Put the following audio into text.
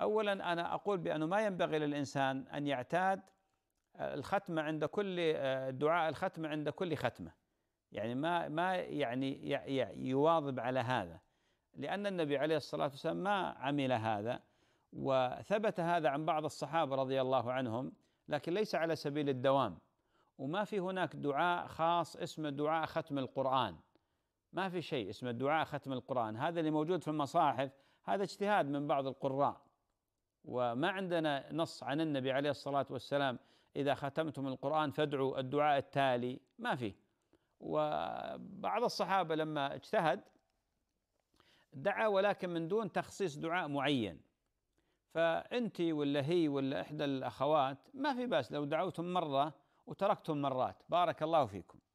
اولا انا اقول بانه ما ينبغي للانسان ان يعتاد آه، الختمه عند كل آه، دعاء الختمه عند كل ختمه يعني ما ما يعني يواظب على هذا لان النبي عليه الصلاه والسلام ما عمل هذا وثبت هذا عن بعض الصحابه رضي الله عنهم لكن ليس على سبيل الدوام وما في هناك دعاء خاص اسمه دعاء ختم القرآن ما في شيء اسمه دعاء ختم القرآن هذا اللي موجود في المصاحف هذا اجتهاد من بعض القراء وما عندنا نص عن النبي عليه الصلاه والسلام اذا ختمتم القران فادعوا الدعاء التالي ما فيه وبعض الصحابه لما اجتهد دعا ولكن من دون تخصيص دعاء معين فانت ولا هي ولا احدى الاخوات ما في باس لو دعوتم مره وتركتم مرات بارك الله فيكم